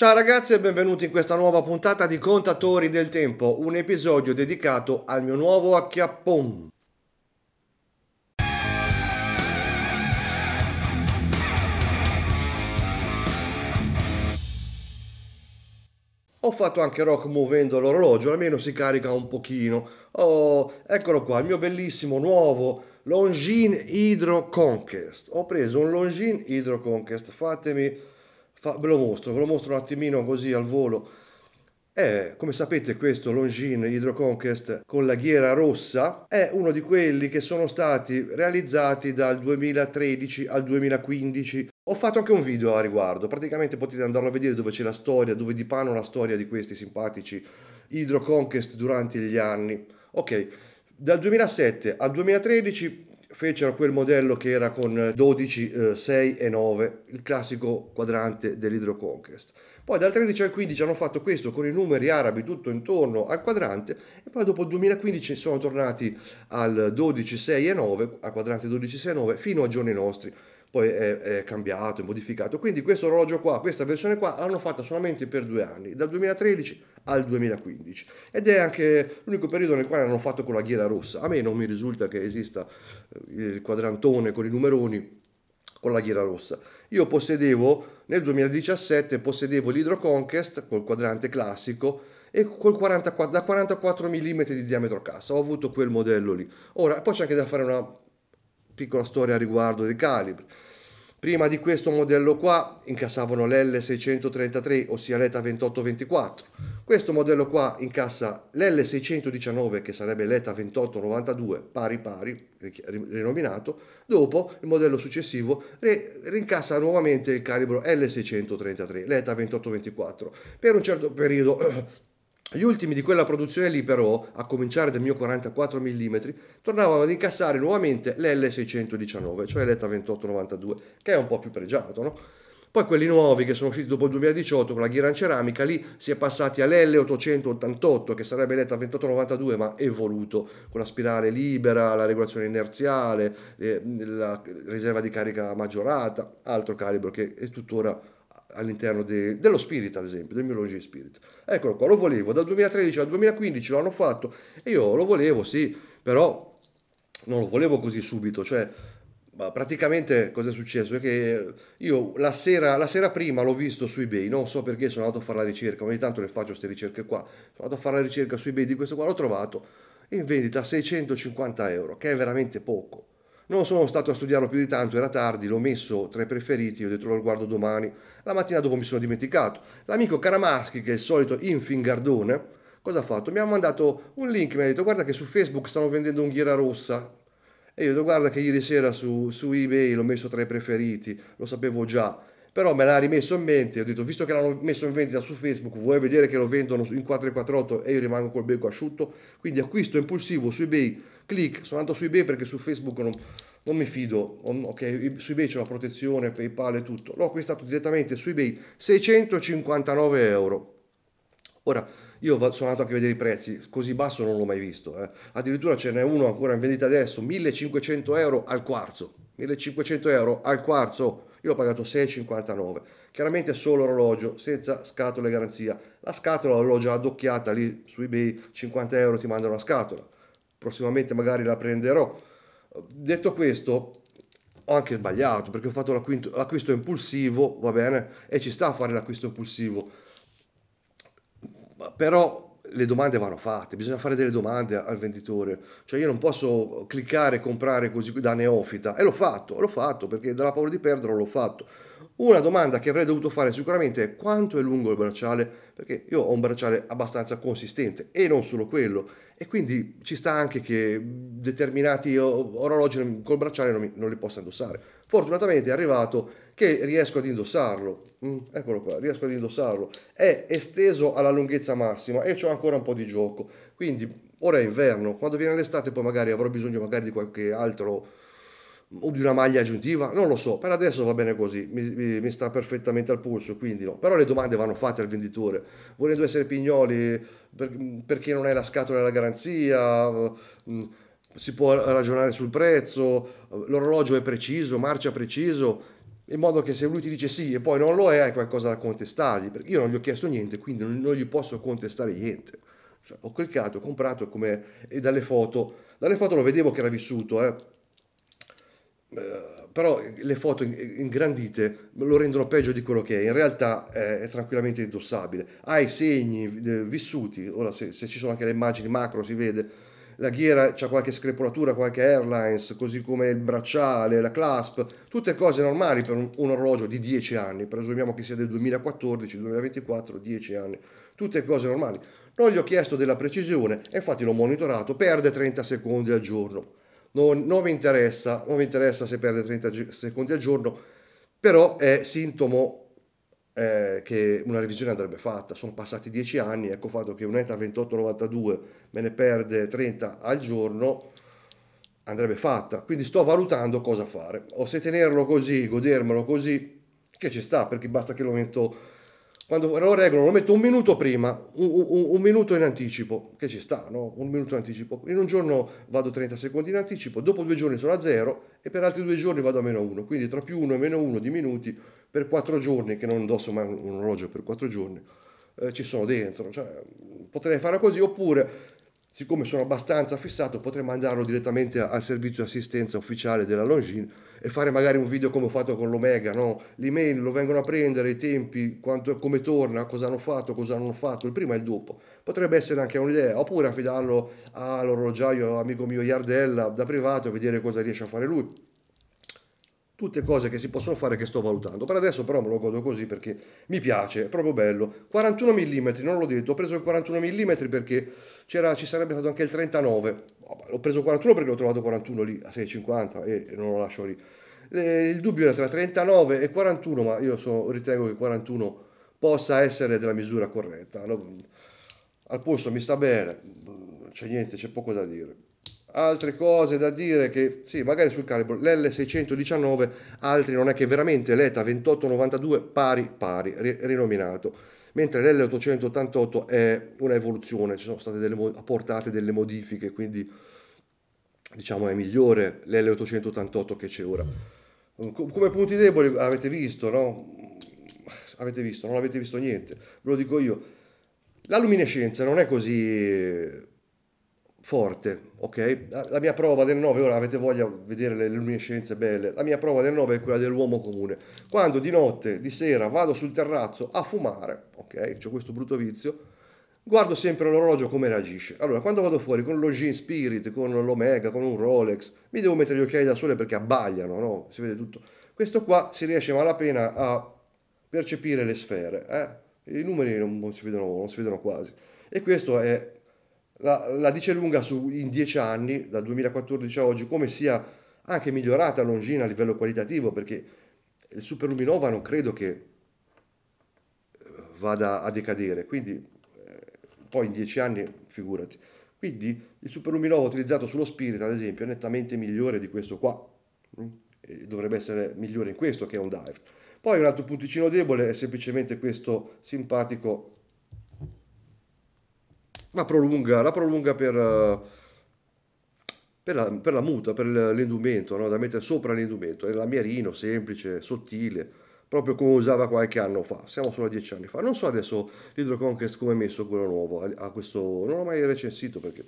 Ciao ragazzi e benvenuti in questa nuova puntata di Contatori del Tempo, un episodio dedicato al mio nuovo acchiappon. Ho fatto anche rock muovendo l'orologio, almeno si carica un pochino. Oh, eccolo qua, il mio bellissimo nuovo Longin Hydro Conquest. Ho preso un Longin Hydro Conquest, fatemi Fa, ve lo mostro, ve lo mostro un attimino così al volo. È, come sapete questo Longines Hydro Conquest con la ghiera rossa è uno di quelli che sono stati realizzati dal 2013 al 2015. Ho fatto anche un video a riguardo, praticamente potete andarlo a vedere dove c'è la storia, dove dipano la storia di questi simpatici Hydro Conquest durante gli anni. Ok, dal 2007 al 2013 fecero quel modello che era con 12, eh, 6 eh, e 9, il classico quadrante Conquest. Poi dal 13 al 15 hanno fatto questo con i numeri arabi tutto intorno al quadrante e poi dopo il 2015 sono tornati al 12, 6 e 9, al quadrante 12, 6 e 9 fino a giorni nostri poi è, è cambiato, è modificato. Quindi questo orologio qua, questa versione qua, l'hanno fatta solamente per due anni, dal 2013 al 2015. Ed è anche l'unico periodo nel quale hanno fatto con la ghiera rossa. A me non mi risulta che esista eh, il quadrantone con i numeroni con la ghiera rossa. Io possedevo, nel 2017, possedevo l'Hydro Conquest col quadrante classico e col 44, da 44 mm di diametro cassa. Ho avuto quel modello lì. Ora, poi c'è anche da fare una piccola storia a riguardo dei calibri. Prima di questo modello qua incassavano l'L633, ossia l'ETA 2824. Questo modello qua incassa l'L619, che sarebbe l'ETA 2892, pari pari, rinominato. Dopo, il modello successivo rincassa nuovamente il calibro L633, l'ETA 2824. Per un certo periodo Gli ultimi di quella produzione lì però, a cominciare dal mio 44 mm, tornavano ad incassare nuovamente l'L619, cioè l'ETA2892, che è un po' più pregiato, no? Poi quelli nuovi che sono usciti dopo il 2018 con la ghiera in ceramica, lì si è passati all'L888 che sarebbe l'ETA 2892 ma evoluto con la spirale libera, la regolazione inerziale, la riserva di carica maggiorata, altro calibro che è tuttora all'interno de, dello Spirit, ad esempio, del mio Longi Spirit. Eccolo qua, lo volevo, dal 2013 al 2015 l'hanno fatto e io lo volevo, sì, però non lo volevo così subito, cioè praticamente cosa è successo? È che io la sera, la sera prima l'ho visto su eBay, non so perché sono andato a fare la ricerca, ogni tanto le faccio queste ricerche qua, sono andato a fare la ricerca su eBay di questo qua, l'ho trovato in vendita a 650 euro, che è veramente poco non sono stato a studiarlo più di tanto, era tardi, l'ho messo tra i preferiti, ho detto lo guardo domani. La mattina dopo mi sono dimenticato. L'amico Caramaschi, che è il solito infingardone, cosa ha fatto? Mi ha mandato un link, mi ha detto guarda che su Facebook stanno vendendo unghiera rossa. E io ho detto guarda che ieri sera su, su eBay l'ho messo tra i preferiti, lo sapevo già però me l'ha rimesso in mente ho detto visto che l'hanno messo in vendita su Facebook vuoi vedere che lo vendono in 448 e io rimango col becco asciutto quindi acquisto impulsivo su ebay clic, sono andato su eBay perché su Facebook non, non mi fido, ok, su eBay c'è una protezione, PayPal e tutto, l'ho acquistato direttamente su eBay, 659 euro. Ora, io sono andato anche a vedere i prezzi, così basso non l'ho mai visto, eh. addirittura ce n'è uno ancora in vendita adesso, 1500 euro al quarzo, 1500 euro al quarzo, io ho pagato 6,59, chiaramente solo orologio, senza scatola e garanzia, la scatola l'ho già addocchiata lì su ebay, 50 euro ti mandano la scatola, prossimamente magari la prenderò. Detto questo, ho anche sbagliato perché ho fatto l'acquisto impulsivo, va bene, e ci sta a fare l'acquisto impulsivo. Però le domande vanno fatte, bisogna fare delle domande al venditore, cioè io non posso cliccare e comprare così da neofita e l'ho fatto, l'ho fatto perché dalla paura di perdere l'ho fatto una domanda che avrei dovuto fare sicuramente è quanto è lungo il bracciale, perché io ho un bracciale abbastanza consistente e non solo quello, e quindi ci sta anche che determinati orologi col bracciale non, mi, non li possa indossare. Fortunatamente è arrivato che riesco ad indossarlo, mm, eccolo qua, riesco ad indossarlo, è esteso alla lunghezza massima e ho ancora un po' di gioco, quindi ora è inverno, quando viene l'estate poi magari avrò bisogno magari di qualche altro o di una maglia aggiuntiva, non lo so, per adesso va bene così, mi, mi, mi sta perfettamente al polso, quindi no. Però le domande vanno fatte al venditore, volendo essere pignoli, per, perché non è la scatola della garanzia, eh, mm, si può ragionare sul prezzo, eh, l'orologio è preciso, marcia preciso, in modo che se lui ti dice sì e poi non lo è, hai qualcosa da contestargli, perché io non gli ho chiesto niente, quindi non, non gli posso contestare niente. Cioè, ho cliccato, ho comprato come, e dalle foto, dalle foto lo vedevo che era vissuto, eh eh, però le foto ingrandite lo rendono peggio di quello che è, in realtà è, tranquillamente indossabile, ha i segni eh, vissuti, ora se, se ci sono anche le immagini macro si vede, la ghiera c'ha qualche screpolatura, qualche airlines, così come il bracciale, la clasp, tutte cose normali per un, un orologio di 10 anni, presumiamo che sia del 2014-2024, 10 anni, tutte cose normali. Non gli ho chiesto della precisione, infatti l'ho monitorato, perde 30 secondi al giorno non, non, mi interessa, non mi interessa se perde 30 secondi al giorno, però è sintomo eh, che una revisione andrebbe fatta. Sono passati 10 anni, ecco fatto che 28-92 me ne perde 30 al giorno, andrebbe fatta. Quindi sto valutando cosa fare. O se tenerlo così, godermelo così, che ci sta, perché basta che lo metto quando lo regolano lo metto un minuto prima, un, un, un, minuto in anticipo, che ci sta, no? Un minuto in anticipo. In un giorno vado 30 secondi in anticipo, dopo due giorni sono a zero e per altri due giorni vado a meno uno. Quindi tra più uno e meno uno di minuti per quattro giorni, che non indosso mai un, un orologio per quattro giorni, eh, ci sono dentro. Cioè, potrei fare così oppure siccome sono abbastanza fissato potrei mandarlo direttamente al servizio assistenza ufficiale della Longines e fare magari un video come ho fatto con l'Omega, no? l'email lo vengono a prendere, i tempi, quanto, come torna, cosa hanno fatto, cosa non hanno fatto, il prima e il dopo. Potrebbe essere anche un'idea, oppure affidarlo all'orologiaio amico mio Iardella da privato e vedere cosa riesce a fare lui tutte cose che si possono fare che sto valutando. Per adesso però me lo godo così perché mi piace, è proprio bello. 41 mm, non l'ho detto, ho preso il 41 mm perché ci sarebbe stato anche il 39. L'ho preso 41 perché l'ho trovato 41 lì a 6,50 eh, e non lo lascio lì. Il dubbio era tra 39 e 41, ma io so, ritengo che 41 possa essere della misura corretta. Al polso mi sta bene, c'è niente, c'è poco da dire altre cose da dire che sì, magari sul calibro l'L619, altri non è che veramente l'ETA 2892 pari pari, rinominato, mentre l'L888 è un'evoluzione, ci sono state delle, apportate delle modifiche, quindi diciamo è migliore l'L888 che c'è ora. Mm, come punti deboli avete visto, no? Avete visto, non avete visto niente, ve lo dico io. La luminescenza non è così forte, ok? La mia prova del 9, ora avete voglia di vedere le luminescenze belle, la mia prova del 9 è quella dell'uomo comune. Quando di notte, di sera, vado sul terrazzo a fumare, ok? Ho questo brutto vizio, guardo sempre l'orologio come reagisce. Allora, quando vado fuori con lo Gin Spirit, con l'Omega, con un Rolex, mi devo mettere gli occhiali da sole perché abbagliano, no? Si vede tutto. Questo qua si riesce malapena a percepire le sfere, eh? I numeri non si vedono, non si vedono quasi. E questo è la, la dice lunga su, in dieci anni, dal 2014 a oggi, come sia anche migliorata Longina a livello qualitativo, perché il Super Luminova non credo che eh, vada a decadere, quindi eh, poi in dieci anni figurati. Quindi il Super Luminova utilizzato sullo Spirit, ad esempio, è nettamente migliore di questo qua, mm? e dovrebbe essere migliore in questo che è un dive. Poi un altro punticino debole è semplicemente questo simpatico la prolunga, la prolunga per, eh, per, la, per la muta, per l'indumento, no? da mettere sopra l'indumento. È lamierino, semplice, sottile, proprio come usava qualche anno fa. Siamo solo a dieci anni fa. Non so adesso l'Hydroconquest come è messo quello nuovo. A questo, non l'ho mai recensito perché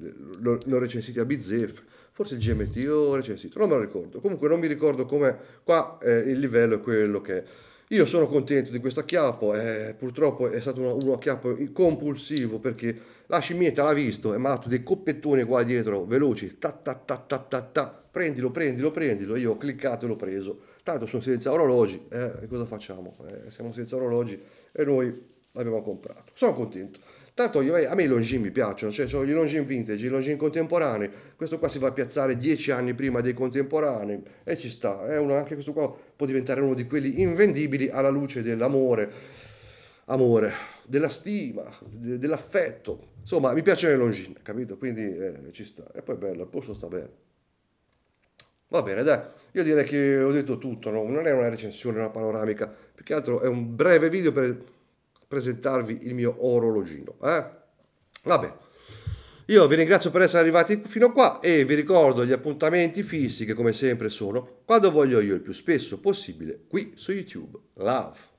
l'ho recensito a Bizzef forse il GMT o recensito, non me lo ricordo. Comunque non mi ricordo come qua eh, il livello è quello che è. Io sono contento di questo acchiappo, eh, purtroppo è stato un, un acchiappo compulsivo perché la scimmietta l'ha visto, è malato dei coppettoni qua dietro, veloci, ta ta ta ta ta ta, prendilo, prendilo, prendilo, io ho cliccato e l'ho preso. Tanto sono senza orologi, eh, cosa facciamo? Eh, siamo senza orologi e noi l'abbiamo comprato. Sono contento. Tanto io, eh, a me i longin mi piacciono, cioè sono i longin vintage, i longin contemporanei. Questo qua si va a piazzare dieci anni prima dei contemporanei e ci sta. È eh, uno, anche questo qua può diventare uno di quelli invendibili alla luce dell'amore, amore, della stima, de, dell'affetto. Insomma, mi piacciono i longin, capito? Quindi eh, ci sta. E poi è bello, il posto sta bene. Va bene, dai, io direi che ho detto tutto, no? non è una recensione, una panoramica, più che altro è un breve video per presentarvi il mio orologino. Eh? Vabbè. Io vi ringrazio per essere arrivati fino a qua e vi ricordo gli appuntamenti fissi che come sempre sono quando voglio io il più spesso possibile qui su YouTube. Love!